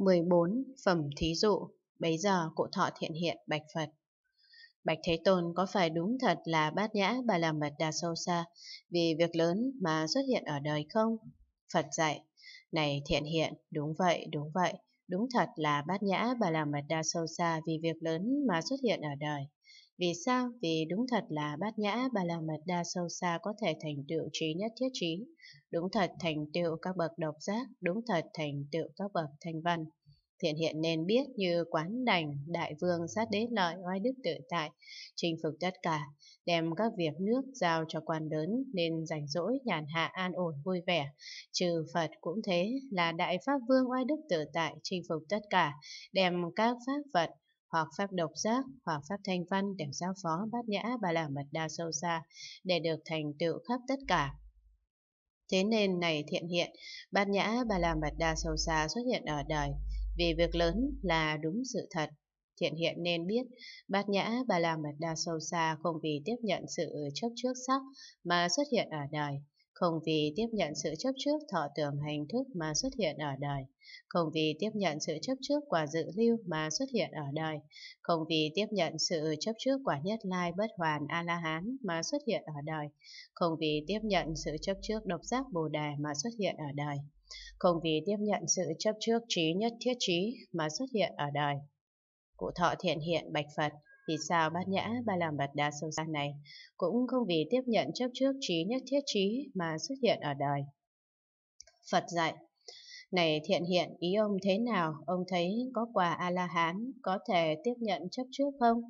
14. Phẩm thí dụ Bấy giờ cụ thọ thiện hiện bạch Phật Bạch Thế Tôn có phải đúng thật là bát nhã bà làm mật đà sâu xa vì việc lớn mà xuất hiện ở đời không? Phật dạy, này thiện hiện, đúng vậy, đúng vậy, đúng thật là bát nhã bà làm mật đa sâu xa vì việc lớn mà xuất hiện ở đời. Vì sao? Vì đúng thật là bát nhã ba la mật đa sâu xa có thể thành tựu trí nhất thiết trí, đúng thật thành tựu các bậc độc giác, đúng thật thành tựu các bậc thanh văn. Thiện hiện nên biết như quán đành, đại vương sát đế lợi oai đức tự tại, chinh phục tất cả, đem các việc nước giao cho quan lớn nên rảnh rỗi nhàn hạ an ổn vui vẻ. Trừ Phật cũng thế là đại pháp vương oai đức tự tại chinh phục tất cả, đem các pháp vật hoặc pháp độc giác, hoặc pháp thanh văn đều giáo phó bát nhã ba la mật đa sâu xa để được thành tựu khắp tất cả. Thế nên này thiện hiện, bát nhã ba la mật đa sâu xa xuất hiện ở đời, vì việc lớn là đúng sự thật. Thiện hiện nên biết, bát nhã ba la mật đa sâu xa không vì tiếp nhận sự chấp trước sắc mà xuất hiện ở đời, không vì tiếp nhận sự chấp trước thọ tưởng hình thức mà xuất hiện ở đời, không vì tiếp nhận sự chấp trước quả dự lưu mà xuất hiện ở đời, không vì tiếp nhận sự chấp trước quả nhất lai bất hoàn A-la-hán mà xuất hiện ở đời, không vì tiếp nhận sự chấp trước độc giác bồ đề mà xuất hiện ở đời, không vì tiếp nhận sự chấp trước trí nhất thiết trí mà xuất hiện ở đời. Cụ thọ thiện hiện bạch Phật vì sao bát nhã ba làm bạch đa sâu xa này cũng không vì tiếp nhận chấp trước trí nhất thiết trí mà xuất hiện ở đời. Phật dạy này thiện hiện ý ông thế nào, ông thấy có quà A-la-hán, có thể tiếp nhận chấp trước không?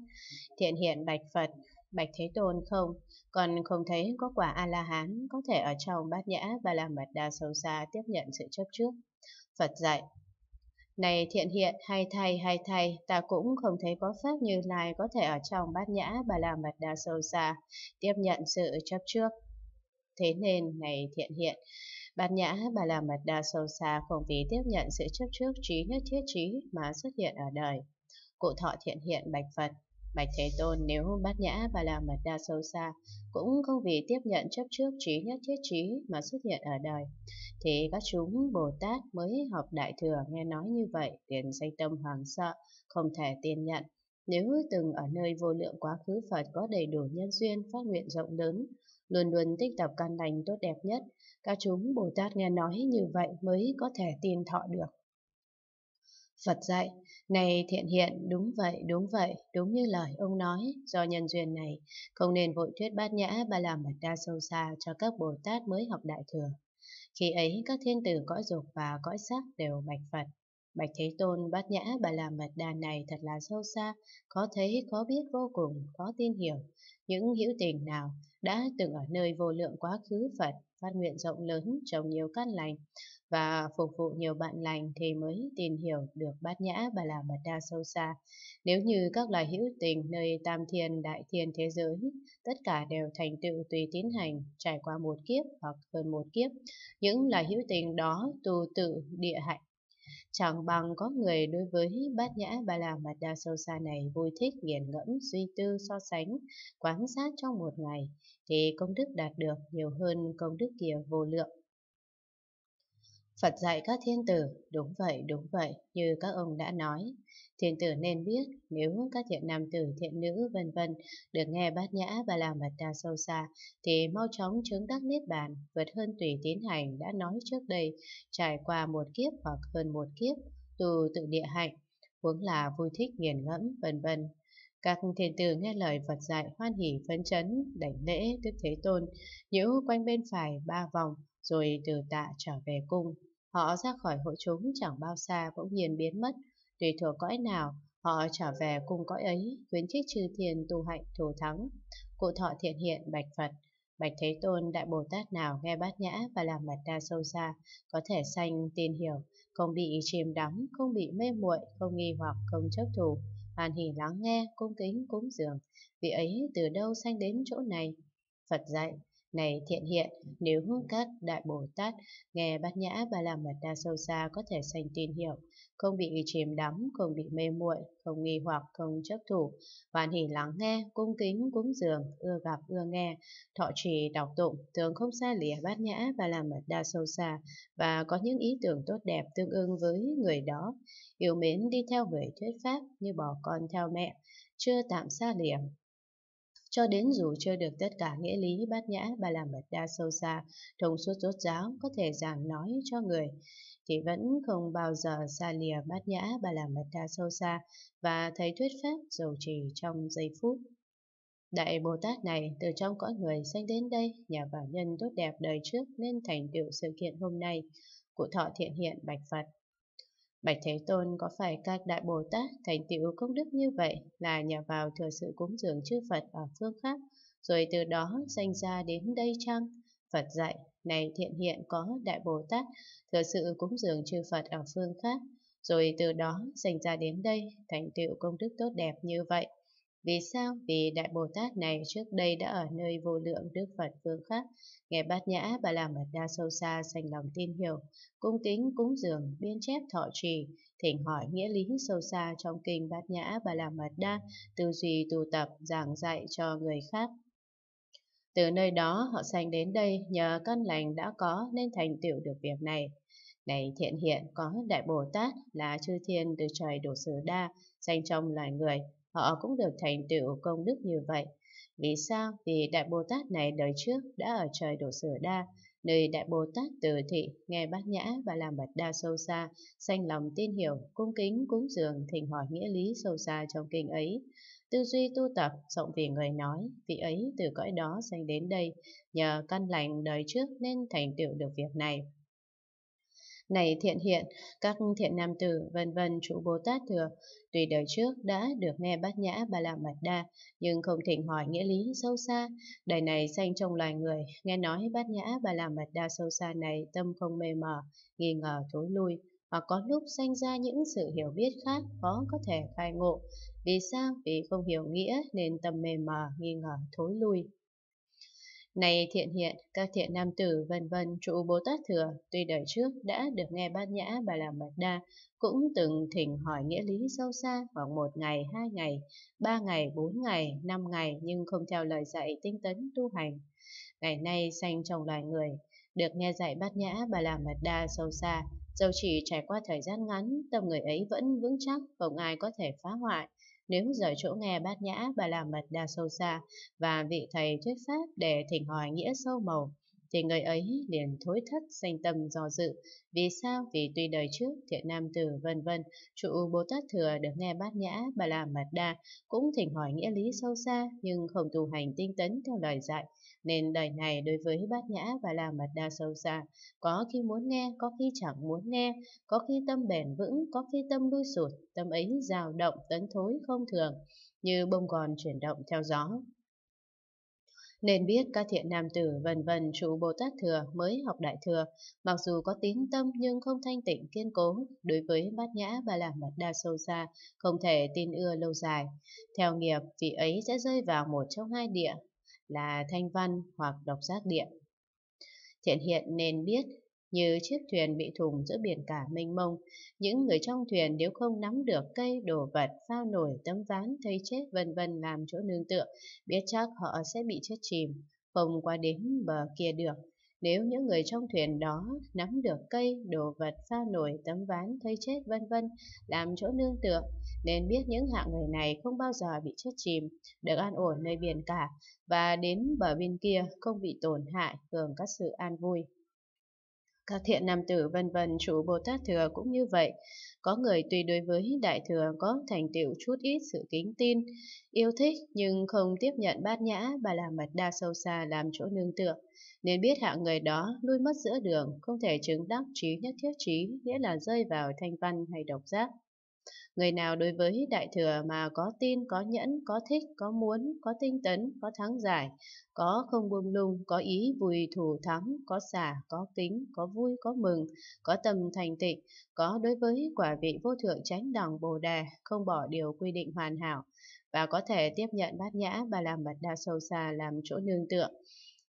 Thiện hiện bạch Phật, bạch Thế Tôn không? Còn không thấy có quả A-la-hán, có thể ở trong bát nhã ba làm bạch đa sâu xa tiếp nhận sự chấp trước. Phật dạy, này thiện hiện, hay thay, hay thay, ta cũng không thấy có Pháp Như Lai có thể ở trong bát nhã bà la mật đa sâu xa, tiếp nhận sự chấp trước. Thế nên, này thiện hiện, bát nhã bà la mật đa sâu xa không vì tiếp nhận sự chấp trước trí nhất thiết trí mà xuất hiện ở đời. Cụ thọ thiện hiện bạch Phật, Bạch Thế Tôn nếu bát nhã và là mật đa sâu xa, cũng không vì tiếp nhận chấp trước trí nhất thiết trí mà xuất hiện ở đời, thì các chúng Bồ Tát mới học Đại Thừa nghe nói như vậy, liền say tâm hoàng sợ, không thể tiền nhận. Nếu từng ở nơi vô lượng quá khứ Phật có đầy đủ nhân duyên phát nguyện rộng lớn, luôn luôn tích tập căn lành tốt đẹp nhất, các chúng Bồ Tát nghe nói như vậy mới có thể tin thọ được. Phật dạy, này thiện hiện, đúng vậy, đúng vậy, đúng như lời ông nói, do nhân duyên này, không nên vội thuyết bát nhã ba làm bạch đa sâu xa cho các Bồ Tát mới học Đại Thừa. Khi ấy, các thiên tử cõi dục và cõi sắc đều bạch Phật. Bạch Thế Tôn bát nhã ba làm mật đà này thật là sâu xa, khó thấy, khó biết vô cùng, khó tin hiểu. Những hữu tình nào đã từng ở nơi vô lượng quá khứ Phật phát nguyện rộng lớn, trồng nhiều căn lành và phục vụ nhiều bạn lành thì mới tìm hiểu được bát nhã bà là mật đa sâu xa. Nếu như các loài hữu tình nơi tam thiên đại thiên thế giới, tất cả đều thành tựu tùy tín hành, trải qua một kiếp hoặc hơn một kiếp, những loài hữu tình đó tu tự địa hạnh chẳng bằng có người đối với bát nhã ba la mật đa sâu xa này vui thích nghiền ngẫm suy tư so sánh quán sát trong một ngày thì công đức đạt được nhiều hơn công đức kia vô lượng Phật dạy các thiên tử, đúng vậy, đúng vậy, như các ông đã nói. Thiên tử nên biết, nếu các thiện nam tử, thiện nữ, vân vân được nghe bát nhã và làm mật đa sâu xa, thì mau chóng chứng đắc niết bàn, vượt hơn tùy tiến hành đã nói trước đây, trải qua một kiếp hoặc hơn một kiếp, tù tự địa hạnh, huống là vui thích nghiền ngẫm, vân vân các thiền tử nghe lời Phật dạy hoan hỉ phấn chấn, đảnh lễ Đức Thế Tôn, nhiễu quanh bên phải ba vòng, rồi từ tạ trở về cung. Họ ra khỏi hội chúng chẳng bao xa bỗng nhiên biến mất, tùy thuộc cõi nào, họ trở về cùng cõi ấy, khuyến khích chư thiền tu hạnh thù thắng. Cụ thọ thiện hiện bạch Phật, Bạch Thế Tôn Đại Bồ Tát nào nghe bát nhã và làm mặt đa sâu xa, có thể sanh tin hiểu, không bị chìm đắm, không bị mê muội, không nghi hoặc, không chấp thủ, hoàn hỉ lắng nghe, cung kính, cúng dường, vị ấy từ đâu sanh đến chỗ này. Phật dạy, này thiện hiện, nếu hướng các đại Bồ Tát nghe bát nhã ba la mật đa sâu xa có thể sanh tin hiệu không bị chìm đắm, không bị mê muội, không nghi hoặc, không chấp thủ, hoàn hỷ lắng nghe, cung kính, cúng dường, ưa gặp, ưa nghe, thọ trì, đọc tụng, thường không xa lìa bát nhã ba la mật đa sâu xa và có những ý tưởng tốt đẹp tương ưng với người đó, yêu mến đi theo người thuyết pháp như bò con theo mẹ, chưa tạm xa lìa, cho đến dù chưa được tất cả nghĩa lý bát nhã ba la mật đa sâu xa, thông suốt rốt ráo có thể giảng nói cho người, thì vẫn không bao giờ xa lìa bát nhã ba la mật đa sâu xa và thấy thuyết pháp dầu trì trong giây phút. Đại Bồ Tát này từ trong cõi người sanh đến đây nhờ vào nhân tốt đẹp đời trước nên thành tựu sự kiện hôm nay của thọ thiện hiện bạch Phật. Bạch Thế Tôn có phải các đại Bồ Tát thành tựu công đức như vậy là nhờ vào thừa sự cúng dường chư Phật ở phương khác, rồi từ đó sanh ra đến đây chăng? Phật dạy, này thiện hiện có đại Bồ Tát, thừa sự cúng dường chư Phật ở phương khác, rồi từ đó sanh ra đến đây thành tựu công đức tốt đẹp như vậy. Vì sao? Vì Đại Bồ Tát này trước đây đã ở nơi vô lượng Đức Phật phương khác, nghe bát nhã bà làm mật đa sâu xa sành lòng tin hiểu, cung kính cúng dường, biên chép thọ trì, thỉnh hỏi nghĩa lý sâu xa trong kinh bát nhã bà làm mật đa, tư duy tu tập, giảng dạy cho người khác. Từ nơi đó họ sanh đến đây nhờ căn lành đã có nên thành tựu được việc này. Này thiện hiện có Đại Bồ Tát là chư thiên từ trời đổ sử đa, sanh trong loài người, họ cũng được thành tựu công đức như vậy. Vì sao? Vì Đại Bồ Tát này đời trước đã ở trời Đổ Sở Đa, nơi Đại Bồ Tát từ thị, nghe bát nhã và làm bật đa sâu xa, sanh lòng tin hiểu, cung kính, cúng dường, thỉnh hỏi nghĩa lý sâu xa trong kinh ấy. Tư duy tu tập, rộng vì người nói, vị ấy từ cõi đó sanh đến đây, nhờ căn lành đời trước nên thành tựu được việc này này thiện hiện, các thiện nam tử, vân vân trụ Bồ Tát thừa. Tuy đời trước đã được nghe bát nhã Ba La Mật Đa, nhưng không thỉnh hỏi nghĩa lý sâu xa. Đời này sanh trong loài người, nghe nói bát nhã Ba La Mật Đa sâu xa này tâm không mê mờ, nghi ngờ thối lui, hoặc có lúc sanh ra những sự hiểu biết khác khó có thể khai ngộ. Vì sao? Vì không hiểu nghĩa nên tâm mê mờ, nghi ngờ, thối lui. Này thiện hiện, các thiện nam tử vân vân trụ Bồ Tát Thừa, tuy đời trước đã được nghe bát nhã bà làm mật đa, cũng từng thỉnh hỏi nghĩa lý sâu xa khoảng một ngày, hai ngày, ba ngày, bốn ngày, năm ngày nhưng không theo lời dạy tinh tấn tu hành. Ngày nay sanh trong loài người, được nghe dạy bát nhã bà làm mật đa sâu xa, dầu chỉ trải qua thời gian ngắn, tâm người ấy vẫn vững chắc, không ai có thể phá hoại nếu rời chỗ nghe bát nhã bà làm mật đa sâu xa và vị thầy thuyết pháp để thỉnh hỏi nghĩa sâu màu thì người ấy liền thối thất sanh tâm do dự. Vì sao? Vì tuy đời trước thiện nam tử vân vân, trụ Bồ Tát Thừa được nghe bát nhã bà la mật đa, cũng thỉnh hỏi nghĩa lý sâu xa nhưng không tu hành tinh tấn theo lời dạy. Nên đời này đối với bát nhã và la mật đa sâu xa, có khi muốn nghe, có khi chẳng muốn nghe, có khi tâm bền vững, có khi tâm đuôi sụt, tâm ấy dao động, tấn thối không thường, như bông gòn chuyển động theo gió, nên biết các thiện nam tử vân vân trụ Bồ Tát Thừa mới học Đại Thừa, mặc dù có tín tâm nhưng không thanh tịnh kiên cố, đối với bát nhã và làm mật đa sâu xa, không thể tin ưa lâu dài. Theo nghiệp, vị ấy sẽ rơi vào một trong hai địa, là thanh văn hoặc độc giác địa. Thiện hiện nên biết như chiếc thuyền bị thùng giữa biển cả mênh mông. Những người trong thuyền nếu không nắm được cây, đồ vật, phao nổi, tấm ván, thây chết vân vân làm chỗ nương tựa, biết chắc họ sẽ bị chết chìm, không qua đến bờ kia được. Nếu những người trong thuyền đó nắm được cây, đồ vật, phao nổi, tấm ván, thây chết vân vân làm chỗ nương tựa, nên biết những hạng người này không bao giờ bị chết chìm, được an ổn nơi biển cả và đến bờ bên kia không bị tổn hại, hưởng các sự an vui. Các thiện nam tử vân vân trụ Bồ Tát Thừa cũng như vậy. Có người tùy đối với Đại Thừa có thành tựu chút ít sự kính tin, yêu thích nhưng không tiếp nhận bát nhã bà là mật đa sâu xa làm chỗ nương tựa. Nên biết hạng người đó lui mất giữa đường, không thể chứng đắc trí nhất thiết trí, nghĩa là rơi vào thanh văn hay độc giác. Người nào đối với đại thừa mà có tin, có nhẫn, có thích, có muốn, có tinh tấn, có thắng giải, có không buông lung, có ý vùi thủ thắng, có xả, có kính, có vui, có mừng, có tâm thành tịnh, có đối với quả vị vô thượng tránh đẳng bồ đề, không bỏ điều quy định hoàn hảo, và có thể tiếp nhận bát nhã và làm mật đa sâu xa làm chỗ nương tựa.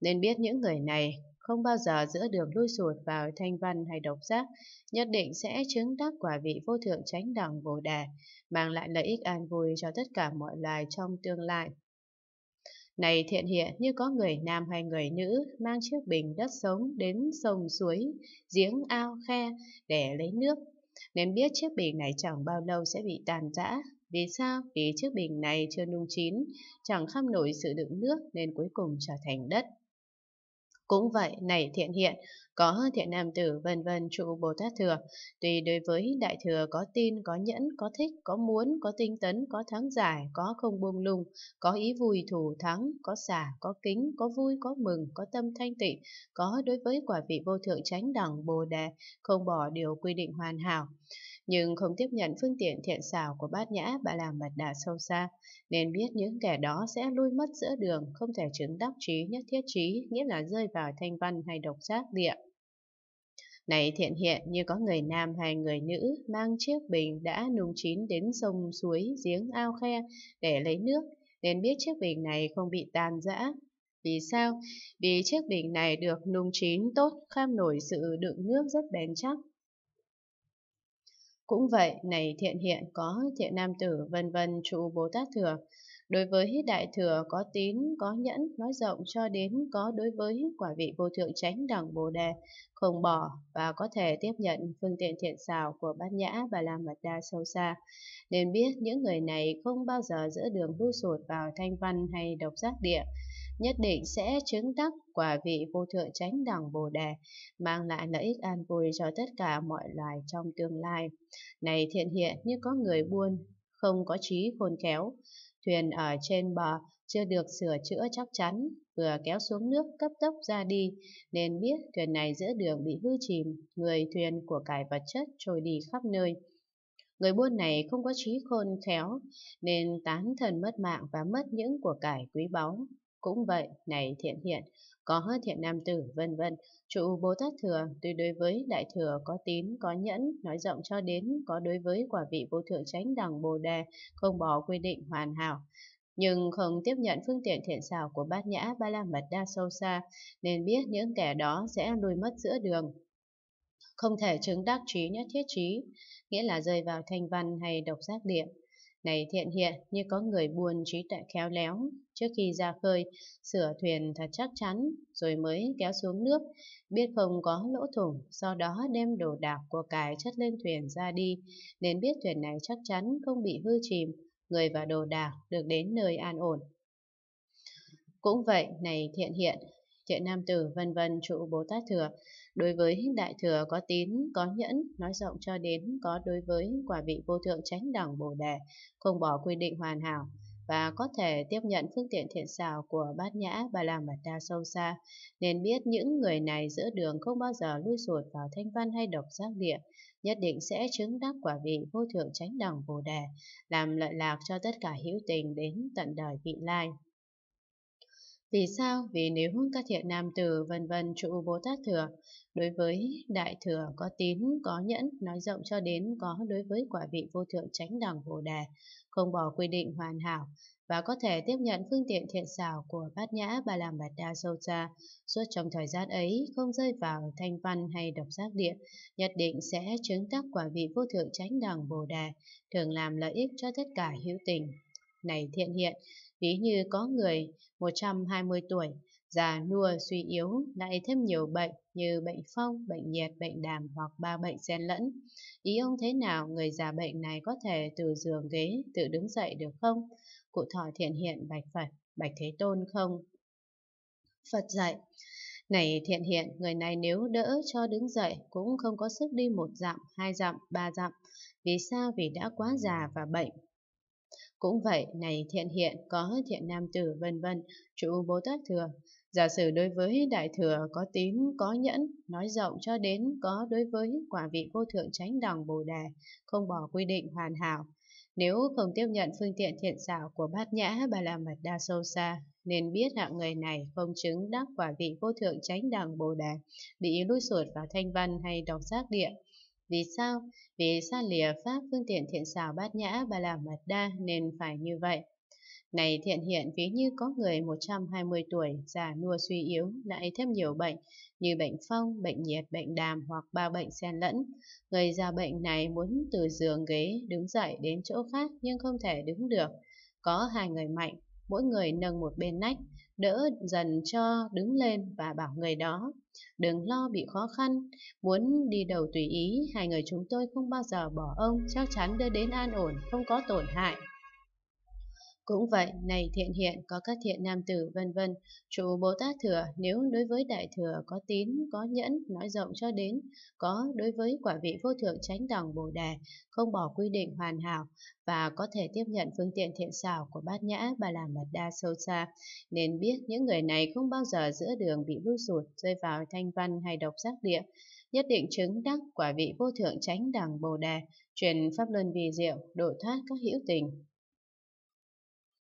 Nên biết những người này không bao giờ giữa đường lui sụt vào thanh văn hay độc giác, nhất định sẽ chứng đắc quả vị vô thượng chánh đẳng bồ đề, mang lại lợi ích an vui cho tất cả mọi loài trong tương lai. Này thiện hiện như có người nam hay người nữ mang chiếc bình đất sống đến sông suối, giếng ao khe để lấy nước. Nên biết chiếc bình này chẳng bao lâu sẽ bị tàn rã. Vì sao? Vì chiếc bình này chưa nung chín, chẳng kham nổi sự đựng nước nên cuối cùng trở thành đất. Cũng vậy, nảy thiện hiện, có thiện nam tử vân vân trụ Bồ Tát Thừa. Tùy đối với Đại Thừa có tin, có nhẫn, có thích, có muốn, có tinh tấn, có thắng giải, có không buông lung, có ý vui thủ thắng, có xả, có kính, có vui, có mừng, có tâm thanh tịnh, có đối với quả vị vô thượng chánh đẳng Bồ Đề, không bỏ điều quy định hoàn hảo nhưng không tiếp nhận phương tiện thiện xảo của bát nhã bà làm mật đà sâu xa, nên biết những kẻ đó sẽ lui mất giữa đường, không thể chứng đắc trí nhất thiết trí, nghĩa là rơi vào thanh văn hay độc giác địa. Này thiện hiện như có người nam hay người nữ mang chiếc bình đã nung chín đến sông suối giếng ao khe để lấy nước, nên biết chiếc bình này không bị tàn rã. Vì sao? Vì chiếc bình này được nung chín tốt, kham nổi sự đựng nước rất bền chắc, cũng vậy, này thiện hiện có thiện nam tử vân vân trụ Bồ Tát thừa. Đối với đại thừa có tín, có nhẫn, nói rộng cho đến có đối với quả vị vô thượng chánh đẳng Bồ Đề, không bỏ và có thể tiếp nhận phương tiện thiện xảo của bát nhã và la mật đa sâu xa. Nên biết những người này không bao giờ giữa đường lưu sụt vào thanh văn hay độc giác địa, nhất định sẽ chứng đắc quả vị vô thượng chánh đẳng Bồ Đề, mang lại lợi ích an vui cho tất cả mọi loài trong tương lai. Này thiện hiện như có người buôn, không có trí khôn khéo, thuyền ở trên bờ chưa được sửa chữa chắc chắn, vừa kéo xuống nước cấp tốc ra đi, nên biết thuyền này giữa đường bị hư chìm, người thuyền của cải vật chất trôi đi khắp nơi. Người buôn này không có trí khôn khéo, nên tán thần mất mạng và mất những của cải quý báu, cũng vậy, này thiện thiện có hơn thiện nam tử, vân vân. Trụ Bồ Tát Thừa, tuy đối với Đại Thừa có tín, có nhẫn, nói rộng cho đến có đối với quả vị vô thượng chánh đẳng Bồ Đề, không bỏ quy định hoàn hảo. Nhưng không tiếp nhận phương tiện thiện xảo của bát nhã ba la mật đa sâu xa, nên biết những kẻ đó sẽ lùi mất giữa đường, không thể chứng đắc trí nhất thiết trí, nghĩa là rơi vào thanh văn hay độc giác địa này thiện hiện như có người buồn trí tuệ khéo léo, trước khi ra khơi, sửa thuyền thật chắc chắn, rồi mới kéo xuống nước, biết không có lỗ thủng, sau đó đem đồ đạc của cải chất lên thuyền ra đi, nên biết thuyền này chắc chắn không bị hư chìm, người và đồ đạc được đến nơi an ổn. Cũng vậy, này thiện hiện, thiện nam tử vân vân trụ Bồ Tát Thừa. Đối với Đại Thừa có tín, có nhẫn, nói rộng cho đến có đối với quả vị vô thượng chánh đẳng Bồ Đề, không bỏ quy định hoàn hảo và có thể tiếp nhận phương tiện thiện xảo của bát nhã và la mật đa sâu xa, nên biết những người này giữa đường không bao giờ lui sụt vào thanh văn hay độc giác địa, nhất định sẽ chứng đắc quả vị vô thượng chánh đẳng Bồ Đề, làm lợi lạc cho tất cả hữu tình đến tận đời vị lai. Vì sao? Vì nếu các thiện nam tử vân vân trụ Bồ Tát thừa, đối với đại thừa có tín, có nhẫn, nói rộng cho đến có đối với quả vị vô thượng chánh đẳng Bồ Đề, không bỏ quy định hoàn hảo, và có thể tiếp nhận phương tiện thiện xảo của bát nhã ba la mật đa sâu xa suốt trong thời gian ấy không rơi vào thanh văn hay độc giác địa nhất định sẽ chứng tác quả vị vô thượng chánh đẳng bồ đề thường làm lợi ích cho tất cả hữu tình này thiện hiện ví như có người 120 tuổi, già nua suy yếu lại thêm nhiều bệnh như bệnh phong, bệnh nhiệt, bệnh đàm hoặc ba bệnh xen lẫn. Ý ông thế nào người già bệnh này có thể từ giường ghế tự đứng dậy được không? Cụ thọ thiện hiện bạch Phật, bạch Thế Tôn không? Phật dạy, này thiện hiện, người này nếu đỡ cho đứng dậy cũng không có sức đi một dặm, hai dặm, ba dặm. Vì sao? Vì đã quá già và bệnh, cũng vậy, này thiện hiện, có thiện nam tử vân vân, trụ Bồ Tát thừa. Giả sử đối với đại thừa có tín, có nhẫn, nói rộng cho đến có đối với quả vị vô thượng chánh đẳng Bồ Đề, không bỏ quy định hoàn hảo. Nếu không tiếp nhận phương tiện thiện xảo của bát nhã bà la mật đa sâu xa, nên biết hạng người này không chứng đắc quả vị vô thượng chánh đẳng Bồ Đề, bị lôi sụt vào thanh văn hay đọc giác địa, vì sao? Vì xa lìa pháp phương tiện thiện xảo bát nhã bà làm mật đa nên phải như vậy. Này thiện hiện ví như có người 120 tuổi, già nua suy yếu, lại thêm nhiều bệnh như bệnh phong, bệnh nhiệt, bệnh đàm hoặc ba bệnh xen lẫn. Người già bệnh này muốn từ giường ghế đứng dậy đến chỗ khác nhưng không thể đứng được. Có hai người mạnh, mỗi người nâng một bên nách, đỡ dần cho đứng lên và bảo người đó đừng lo bị khó khăn muốn đi đầu tùy ý hai người chúng tôi không bao giờ bỏ ông chắc chắn đưa đến an ổn không có tổn hại cũng vậy, này thiện hiện có các thiện nam tử vân vân, trụ Bồ Tát thừa nếu đối với đại thừa có tín, có nhẫn, nói rộng cho đến, có đối với quả vị vô thượng chánh đẳng Bồ Đề, không bỏ quy định hoàn hảo và có thể tiếp nhận phương tiện thiện xảo của bát nhã bà la mật đa sâu xa, nên biết những người này không bao giờ giữa đường bị lút rụt rơi vào thanh văn hay độc giác địa, nhất định chứng đắc quả vị vô thượng chánh đẳng Bồ Đề, truyền pháp luân vì diệu, độ thoát các hữu tình.